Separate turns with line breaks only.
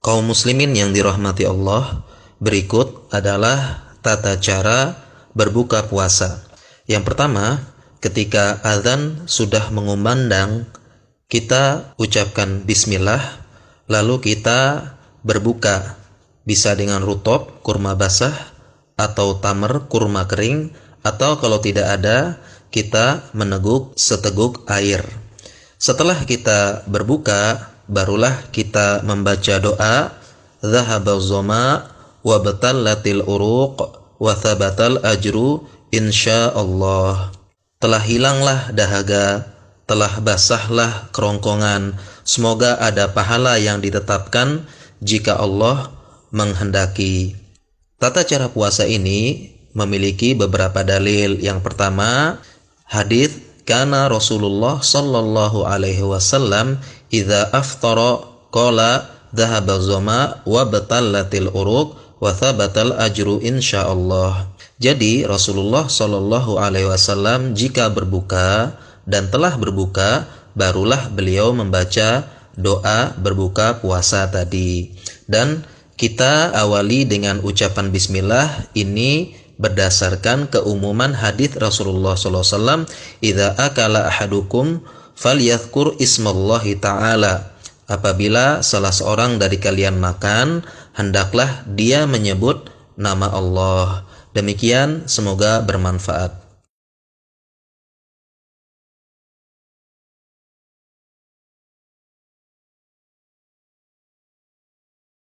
Kaum
muslimin yang dirahmati Allah, berikut adalah tata cara berbuka puasa. Yang pertama, ketika azan sudah mengumandang, kita ucapkan bismillah, lalu kita berbuka. Bisa dengan rutop, kurma basah, atau tamer, kurma kering, atau kalau tidak ada, kita meneguk seteguk air. Setelah kita berbuka, barulah kita membaca doa Zahabal zoma wa batallatil uruq wa thabatal ajru insyaallah. Telah hilanglah dahaga, telah basahlah kerongkongan. Semoga ada pahala yang ditetapkan jika Allah menghendaki. Tata cara puasa ini memiliki beberapa dalil. Yang pertama, hadis Kana Rasulullah sallallahu alaihi wasallam idza aftara qala dhahaba zama wa batallatil uruq wa thabatal ajru insyaallah. Jadi Rasulullah sallallahu alaihi wasallam jika berbuka dan telah berbuka barulah beliau membaca doa berbuka puasa tadi. Dan kita awali dengan ucapan bismillah ini berdasarkan keumuman hadis Rasulullah SAW idza akala ahadukum falyathkur ismallahi ta'ala apabila salah seorang dari kalian makan hendaklah dia menyebut nama Allah demikian
semoga bermanfaat